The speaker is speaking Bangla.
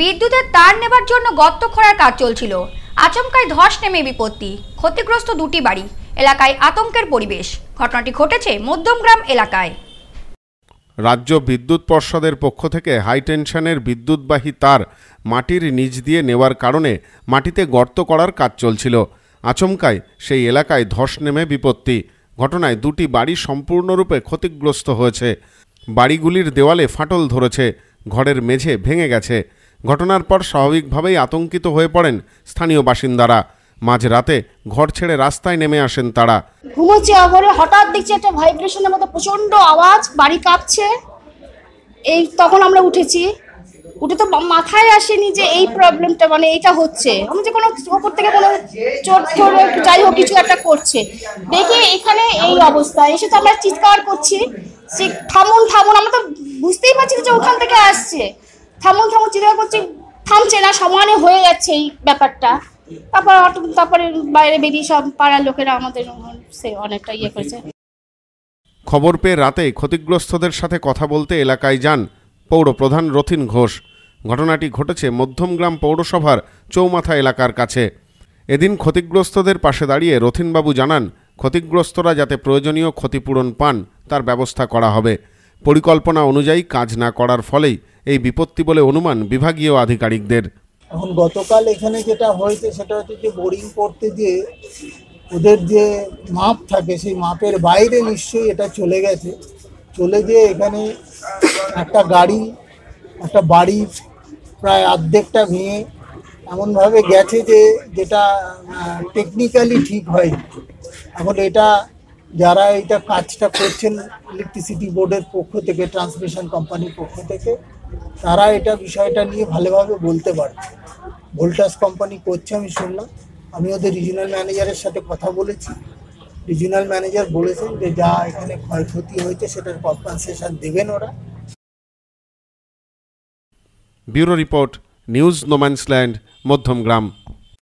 বিদ্যুতের তার নেবার জন্য গর্ত খোঁড়ার কাজ চলছিল আচমকায় ধস নেমে বিপত্তি ক্ষতিগ্রস্ত দুটি বাড়ি এলাকায় আতঙ্কের পরিবেশ ঘটনাটি ঘটেছে মধ্যমগ্রাম এলাকায় রাজ্য বিদ্যুৎ পর্ষদের পক্ষ থেকে হাইটেনশনের বিদ্যুৎবাহী তার মাটির নিচ দিয়ে নেওয়ার কারণে মাটিতে গর্ত করার কাজ চলছিল আচমকায় সেই এলাকায় ধস নেমে বিপত্তি ঘটনায় দুটি বাড়ি সম্পূর্ণরূপে ক্ষতিগ্রস্ত হয়েছে বাড়িগুলির দেওয়ালে ফাটল ধরেছে ঘরের মেঝে ভেঙে গেছে ঘটনার পর স্বাভাবিকভাবেই আতঙ্কিত হয়ে পড়েন স্থানীয় বাসিন্দারা মাঝরাতে ঘর ছেড়ে রাস্তায় নেমে আসেন তারা ঘুমোচ্ছে ঘরে হঠাৎ দেখছি একটা ভাইব্রেশনের মতো প্রচণ্ড আওয়াজ বাড়ি কাঁপছে এই তখন আমরা উঠেছি উঠে তো মাথায় আসেনি যে এই প্রবলেমটা মানে এটা হচ্ছে আমি যে কোনো ওপর থেকে কোনো চোট চোট যাই হোক কিছু একটা করছে দেখে এখানে এই অবস্থা এসে তো আমরা চিৎকার করছি সে থামুন থামুন আমরা তো বুঝতেই পারছি যে ওখান থেকে আসছে থামুন থামুন চিৎকার করছি থামছে না সমানে হয়ে যাচ্ছে এই ব্যাপারটা তারপর তারপরে বাইরে বেরিয়ে সব পাড়ার লোকেরা আমাদের সে অনেকটা ইয়ে করেছে খবর পেয়ে রাতে ক্ষতিগ্রস্তদের সাথে কথা বলতে এলাকায় যান পৌর প্রধান রথিন ঘোষ ঘটনাটি ঘটেছে মধ্যমগ্রাম পৌরসভার চৌমাথা এলাকার কাছে এদিন ক্ষতিগ্রস্তদের পাশে দাঁড়িয়ে রথিনবাবু জানান ক্ষতিগ্রস্তরা যাতে প্রয়োজনীয় ক্ষতিপূরণ পান তার ব্যবস্থা করা হবে পরিকল্পনা অনুযায়ী কাজ না করার ফলেই এই বিপত্তি বলে অনুমান বিভাগীয় আধিকারিকদের এখন গতকাল এখানে যেটা হয়েছে সেটা হচ্ছে যে বোরিং করতে গিয়ে ওদের যে মাপ থাকে সেই মাপের বাইরে নিশ্চয়ই এটা চলে গেছে চলে গিয়ে এখানে একটা গাড়ি একটা বাড়ির প্রায় অর্ধেকটা ভেঙে এমনভাবে গেছে যে যেটা টেকনিক্যালি ঠিক হয় এখন এটা যারা এটা কাজটা করছেন ইলেকট্রিসিটি বোর্ডের পক্ষ থেকে ট্রান্সমিশন কোম্পানির পক্ষ থেকে তারা এটা বিষয়টা নিয়ে ভালোভাবে বলতে পারবে ভোল্টাস কোম্পানি করছে আমি শুনলাম আমি ওদের রিজিনাল ম্যানেজারের সাথে কথা বলেছি রিজিনাল ম্যানেজার বলেছেন যে যা এখানে ক্ষয়ক্ষতি হয়েছে সেটার কম্পানসেশন দেবেন ওরা bureau report news no man's land Madhyamgram